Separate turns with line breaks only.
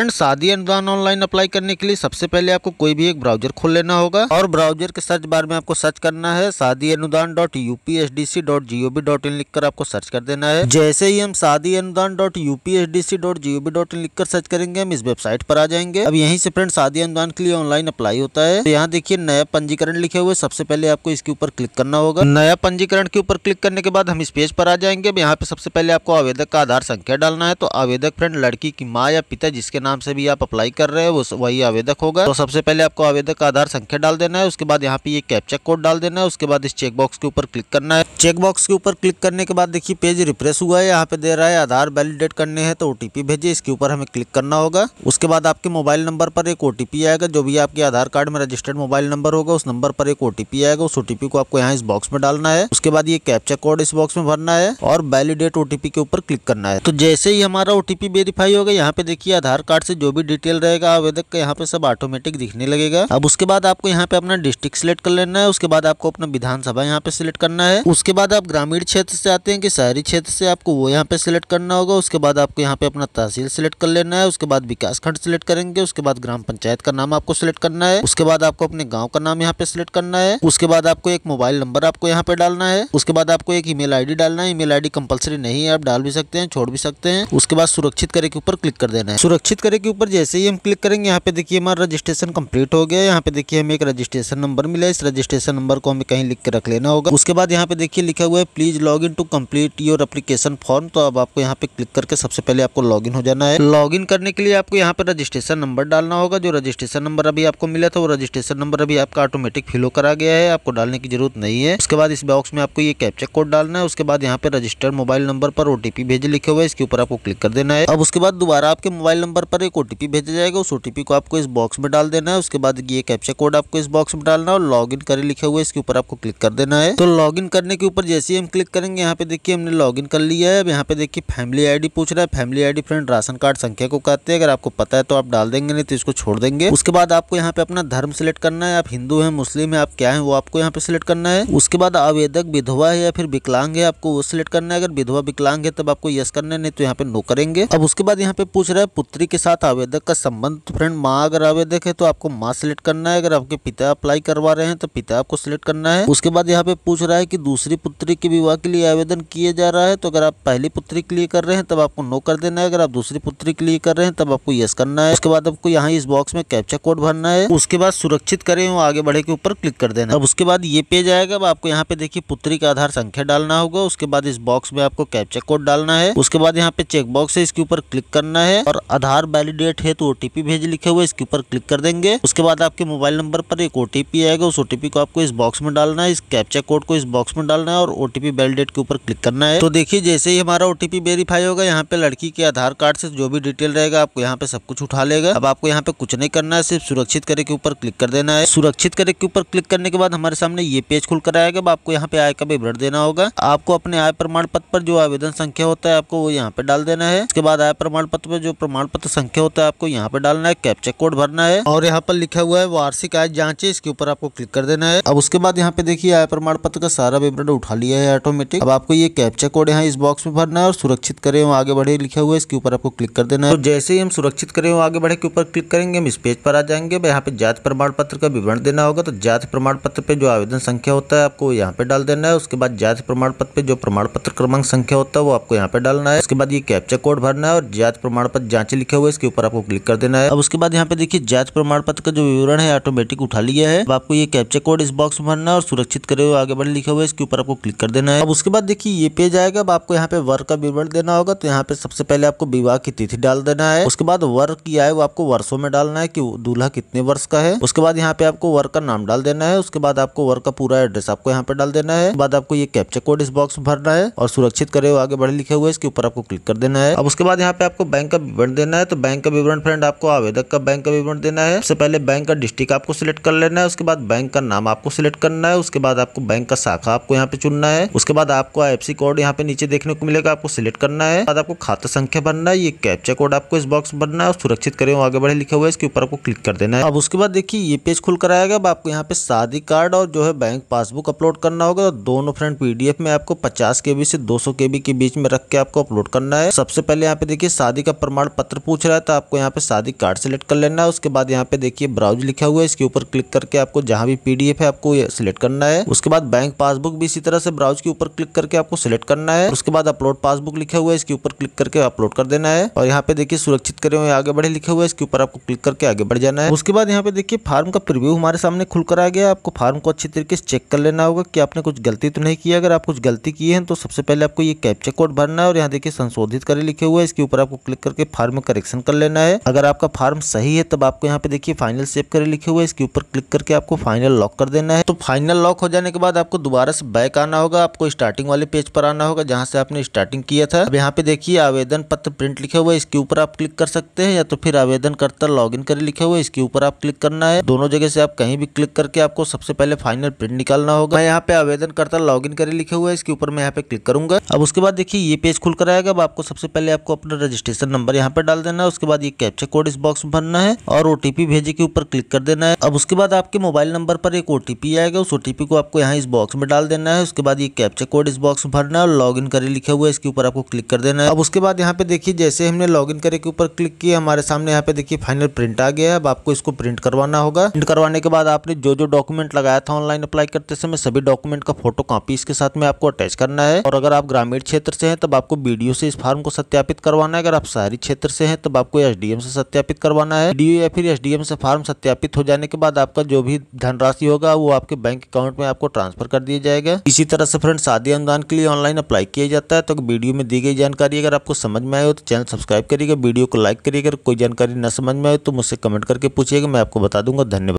friend शादी अनुदान online apply करने के लिए सबसे पहले आपको कोई भी एक ब्राउजर खोल लेना होगा और ब्राउजर के सर्च बार में आपको सर्च करना है शादी अनुदान dot UPSDC dot gov dot in लिखकर आपको सर्च कर देना है जैसे ही हम शादी अनुदान dot UPSDC dot gov dot in लिखकर सर्च करेंगे हम इस वेबसाइट पर आ जाएंगे अब यहीं से फ्रेंड शादी अनुदान के लिए ऑनलाइन अप्लाई होता है तो यहाँ देखिए नया पंजीकरण लिखे हुए सबसे पहले आपको इसके ऊपर क्लिक करना होगा नया पंजीकरण के ऊपर क्लिक करने के बाद हम इस पेज पर आ जाएंगे अब यहाँ पे सबसे पहले आपको आवेदक का आधार संख्या डालना है तो आवेदक फ्रेंड लड़की की माँ या पिता जिसके नाम नाम से भी आप अप्लाई कर रहे हैं वो वही आवेदक होगा तो सबसे पहले आपको आवेदक का आधार संख्या डाल देना है उसके बाद यहाँ पे ये कैप्चा कोड डाल देना है उसके बाद इस चेकबॉक्स के ऊपर क्लिक करना है चेकबॉक्स के ऊपर क्लिक करने के बाद देखिए पेज रिफ्रेश हुआ है यहाँ पे दे रहा है आधार वैलिडेट करने हैं तो ओटीपी भेजिए इसके ऊपर हमें क्लिक करना होगा उसके बाद आपके मोबाइल नंबर पर एक ओटीपी आएगा जो भी आपके आधार कार्ड में रजिस्टर्ड मोबाइल नंबर होगा उस नंबर पर एक ओटीपी आएगा उस ओटीपी को आपको यहाँ इस बॉक्स में डालना है उसके बाद ये कैप्चा कोड इस बॉक्स में भरना है और वैलिडेट ओटीपी के ऊपर क्लिक करना है तो जैसे ही हमारा ओटीपी वेरीफाई होगा यहाँ पे देखिए आधार कार्ड कार्ड से जो भी डिटेल रहेगा आवेदक का यहाँ पे सब ऑटोमेटिक दिखने लगेगा अब उसके बाद आपको यहाँ पे अपना डिस्ट्रिक्ट सिलेक्ट कर लेना है उसके बाद आपको अपना विधानसभा यहाँ पे सिलेक्ट करना है उसके बाद आप ग्रामीण क्षेत्र से आते हैं कि शहरी क्षेत्र से आपको वो यहाँ पे सिलेक्ट करना होगा उसके बाद आपको यहाँ पे अपना तहसील सिलेक्ट कर लेना है उसके बाद विकास खंड सिलेक्ट करेंगे उसके बाद ग्राम पंचायत का नाम आपको सिलेक्ट करना है उसके बाद आपको अपने गाँव का नाम यहाँ पे सिलेक्ट करना है उसके बाद आपको एक मोबाइल नंबर आपको यहाँ पे डालना है उसके बाद आपको एक ईमेल आईडी डालना है ईमेल आईडी कंपलसरी नहीं है आप डाल भी सकते हैं छोड़ भी सकते हैं उसके बाद सुरक्षित करे के ऊपर क्लिक कर देना है सुरक्षित म्यूट करें के ऊपर जैसे ही हम क्लिक करेंगे यहाँ पे देखिए हमारा रजिस्ट्रेशन कंप्लीट हो गया यहाँ पे देखिए हमें एक रजिस्ट्रेशन नंबर मिला इस रजिस्ट्रेशन नंबर को हमें कहीं लिख के रख लेना होगा उसके बाद यहाँ पे देखिए लिखा हुआ है please log in to complete your application form तो अब आपको यहाँ पे क्लिक करके सबसे पहले आपको लॉग हो जाना है लॉग करने के लिए आपको यहाँ पे रजिस्ट्रेशन नंबर डालना होगा जो रजिस्ट्रेशन नंबर अभी आपको मिला था वो रजिस्ट्रेशन नंबर अभी आपका ऑटोमेटिक फिलो करा गया है आपको डालने की जरूरत नहीं है उसके बाद इस बॉक्स में आपको ये कैप्चर कोड डालना है उसके बाद यहाँ पे रजिस्टर्ड मोबाइल नंबर पर ओटीपी भेजे लिखे हुआ है इसके ऊपर आपको क्लिक कर देना है अब उसके बाद दोबारा आपके मोबाइल नंबर पर एक ओ भेजा जाएगा उस ओ को आपको इस बॉक्स में डाल देना है उसके बाद ये कैप्चा कोड आपको इस बॉक्स में डालना है और लॉग इन करे लिखा हुआ है इसके ऊपर आपको क्लिक कर देना है तो लॉग इन करने के ऊपर जैसे ही हम क्लिक करेंगे यहाँ पे देखिए हमने लॉग इन कर लिया है अब यहाँ पे देखिए फैमिली आई पूछ रहा है फैमिली आई फ्रेंड राशन कार्ड संख्या को कहते हैं अगर आपको पता है तो आप डाल देंगे नहीं तो इसको छोड़ देंगे उसके बाद आपको यहाँ पे अपना धर्म सिलेक्ट करना है आप हिंदू है मुस्लिम है आप क्या है वो आपको यहाँ पे सिलेक्ट करना है उसके बाद आवेदक विधवा है या फिर विकलांग है आपको वो सिलेक्ट करना है अगर विधवा विकलांग है तब आपको यस करना है नहीं तो यहाँ पे नो करेंगे अब उसके बाद यहाँ पे पूछ रहा है पुत्री के साथ आवेदक का संबंध फ्रेंड तो माँ अगर आवेदक है तो आपको माँ सिलेक्ट करना है अगर आपके पिता अप्लाई करवा रहे हैं तो पिता आपको सिलेक्ट करना है उसके बाद यहाँ पे पूछ रहा है कि दूसरी पुत्री के विवाह के लिए आवेदन किया जा रहा है तो अगर आप पहली पुत्री के लिए कर रहे हैं तब आपको नो कर देना है अगर आप दूसरी पुत्री के लिए कर रहे हैं तब आपको यस करना है उसके बाद आपको यहाँ इस बॉक्स में कैप्चा कोड भरना है उसके बाद सुरक्षित करें और आगे बढ़े के ऊपर क्लिक कर देना अब उसके बाद ये पेज आएगा अब आपको यहाँ पे देखिए पुत्री का आधार संख्या डालना होगा उसके बाद इस बॉक्स में आपको कैप्चा कोड डालना है उसके बाद यहाँ पे चेक बॉक्स है इसके ऊपर क्लिक करना है और आधार वैलिडेट है तो ओटीपी भेज लिखे हुए इसके ऊपर क्लिक कर देंगे उसके बाद आपके मोबाइल नंबर पर एक ओटीपी आएगा उस ओटीपी को आपको इस बॉक्स में डालना है इस कैप्चा कोड को इस बॉक्स में डालना है और ओटीपी वैलिडेट के ऊपर क्लिक करना है तो देखिए जैसे ही हमारा ओटीपी वेरीफाई होगा यहाँ पे लड़की के आधार कार्ड से जो भी डिटेल रहेगा आपको यहाँ पे सब कुछ उठा लेगा अब आपको यहाँ पे कुछ नहीं करना है सिर्फ सुरक्षित करे के ऊपर क्लिक कर देना है सुरक्षित करे के ऊपर क्लिक करने के बाद हमारे सामने ये पेज खुल कर आएगा आपको यहाँ पे आय का विवरण देना होगा आपको अपने आय प्रमाण पत्र पर जो आवेदन संख्या होता है आपको वो यहाँ पे डाल देना है उसके बाद आय प्रमाण पत्र पर जो प्रमाण पत्र संख्या होता है आपको यहाँ पर डालना है कैप्चर कोड भरना है और यहाँ पर लिखा हुआ है वार्षिक आय जांच इसके ऊपर आपको क्लिक कर देना है अब उसके बाद यहाँ पे देखिए आय प्रमाण पत्र का सारा विवरण उठा लिया है ऑटोमेटिक अब आपको ये कैप्चर कोड यहाँ इस बॉक्स में भरना है और सुरक्षित करें वो आगे बढ़े लिखा हुआ है इसके ऊपर आपको क्लिक कर देना है तो जैसे ही हम सुरक्षित करें वो आगे बढ़े के ऊपर क्लिक करेंगे हम इस पेज पर आ जाएंगे यहाँ पे जाति प्रमाण पत्र का विवरण देना होगा तो जाति प्रमाण पत्र पे जो आवेदन संख्या होता है आपको यहाँ पे डाल देना है उसके बाद जाति प्रमाण पत्र पे जो प्रमाण पत्र क्रमांक संख्या होता है वो आपको यहाँ पे डालना है उसके बाद ये कैप्चर कोड भरना है और जाति प्रमाण पत्र जांच लिखे हुए इसके ऊपर आपको क्लिक कर देना है अब उसके बाद यहाँ पे देखिए जांच प्रमाण पत्र का जो विवरण है ऑटोमेटिक उठा लिया है अब आपको ये कैप्चर कोड इस बॉक्स में भरना और सुरक्षित करे हुए आगे बढ़े लिखा हुआ है इसके ऊपर आपको क्लिक कर देना है अब उसके बाद देखिए ये पेज आएगा अब आपको यहाँ पे वर्क का विवरण देना होगा तो यहाँ पे सबसे पहले आपको विवाह की तिथि डाल देना है उसके बाद वर्क की आय वो आपको वर्षो में डालना है की दूल्हा कितने वर्ष का है उसके बाद यहाँ पे आपको वर्क का नाम डाल देना है उसके बाद आपको वर्क का पूरा एड्रेस आपको यहाँ पे डाल देना है बाद आपको ये कैप्चा कोड इस बॉक्स में भरना है और सुरक्षित करे हुए आगे बढ़े लिखे हुए इसके ऊपर आपको क्लिक कर देना है अब उसके बाद यहाँ पे आपको बैंक का विवरण देना है तो बैंक का विवरण फ्रेंड आपको आवेदक का बैंक का विवरण देना है सबसे पहले बैंक का डिस्ट्रिक्ट आपको सिलेक्ट कर लेना है उसके बाद बैंक का नाम आपको सिलेक्ट करना है उसके बाद आपको बैंक का शाखा आपको यहाँ पे चुनना है उसके बाद आपको आई कोड यहाँ पे नीचे देखने को मिलेगा आपको सिलेक्ट करना है बाद आपको खाता संख्या भरना है ये कैप्चा कोड आपको इस बॉक्स भरना है और सुरक्षित करें आगे बढ़े लिखे हुआ है इसके ऊपर आपको क्लिक कर देना है अब उसके बाद देखिए ये पेज खुल कर आएगा अब आपको यहाँ पे शादी कार्ड और जो है बैंक पासबुक अपलोड करना होगा तो दोनों फ्रेंड पीडीएफ में आपको पचास केबी से दो सौ के बीच में रख के आपको अपलोड करना है सबसे पहले यहाँ पे देखिए शादी का प्रमाण पत्र पूछ रहा है तो आपको यहाँ पे शादी कार्ड सेलेक्ट कर लेना है उसके बाद यहाँ पे देखिए ब्राउज लिखा हुआ है इसके ऊपर क्लिक करके आपको जहाँ भी पीडीएफ है आपको ये सिलेक्ट करना है उसके बाद बैंक पासबुक भी इसी तरह से ब्राउज के ऊपर क्लिक करके आपको सिलेक्ट करना है उसके बाद अपलोड पासबुक लिखा हुआ है इसके ऊपर क्लिक करके अपलोड कर देना है और यहाँ पे देखिए सुरक्षित करे हुए आगे बढ़े लिखा हुआ है इसके ऊपर आपको क्लिक करके आगे बढ़ जाना है उसके बाद यहाँ पे देखिए फार्म का प्रिव्यू हमारे सामने खुल कर आ गया आपको फार्म को अच्छी तरीके से चेक कर लेना होगा कि आपने कुछ गलती तो नहीं किया अगर आप कुछ गलती किए हैं तो सबसे पहले आपको ये कैप्चा कोड भरना है और यहाँ देखिए संशोधित करे लिखे हुआ है इसके ऊपर आपको क्लिक करके फार्म करेक्शन सिलेक्शन कर लेना है अगर आपका फार्म सही है तब आपको यहाँ पे देखिए फाइनल सेव करे लिखे हुए इसके ऊपर क्लिक करके आपको फाइनल लॉक कर देना है तो फाइनल लॉक हो जाने के बाद आपको दोबारा से बैक आना होगा आपको स्टार्टिंग वाले पेज पर आना होगा जहाँ से आपने स्टार्टिंग किया था अब यहाँ पे देखिए आवेदन पत्र प्रिंट लिखे हुए इसके ऊपर आप क्लिक कर सकते हैं या तो फिर आवेदन करता लॉग इन करे लिखे हुए इसके ऊपर आप क्लिक करना है दोनों जगह से आप कहीं भी क्लिक करके आपको सबसे पहले फाइनल प्रिंट निकालना होगा मैं यहाँ पे आवेदन करता लॉग इन करे लिखे हुआ है इसके ऊपर मैं यहाँ पे क्लिक करूंगा अब उसके बाद देखिए ये पेज खुल कर आएगा अब आपको सबसे पहले आपको अपना रजिस्ट्रेशन नंबर यहाँ पे डाल देना करना है उसके बाद ये कैप्चर कोड इस बॉक्स में भरना है और ओटीपी भेजे के ऊपर क्लिक कर देना है अब उसके बाद आपके मोबाइल नंबर पर एक ओटीपी आएगा उस ओटीपी को आपको यहाँ इस बॉक्स में डाल देना है उसके बाद ये कैप्चर कोड इस बॉक्स में भरना है और लॉग इन करे लिखा हुआ है इसके ऊपर आपको क्लिक कर देना है अब उसके बाद यहाँ पे देखिए जैसे हमने लॉग इन करे के ऊपर क्लिक किया हमारे सामने यहाँ पे देखिए फाइनल प्रिंट आ गया है अब आपको इसको प्रिंट करवाना होगा प्रिंट करवाने के बाद आपने जो जो डॉक्यूमेंट लगाया था ऑनलाइन अप्लाई करते समय सभी डॉक्यूमेंट का फोटो कॉपी इसके साथ में आपको अटैच करना है और अगर आप ग्रामीण क्षेत्र से हैं तब आपको वीडियो से इस फॉर्म को सत्यापित करवाना है अगर आप शहरी क्षेत्र से हैं तो तब मतलब आपको एसडीएम से सत्यापित करवाना है डीओ या फिर एसडीएम से फॉर्म सत्यापित हो जाने के बाद आपका जो भी धनराशि होगा वो आपके बैंक अकाउंट में आपको ट्रांसफर कर दिया जाएगा इसी तरह से फ्रेंड शादी अनुदान के लिए ऑनलाइन अप्लाई किया जाता है तो वीडियो में दी गई जानकारी अगर आपको समझ में आए हो तो चैनल सब्सक्राइब करिएगा वीडियो को लाइक करिएगा कोई जानकारी न समझ में आए तो मुझसे कमेंट करके पूछिएगा मैं आपको बता दूंगा धन्यवाद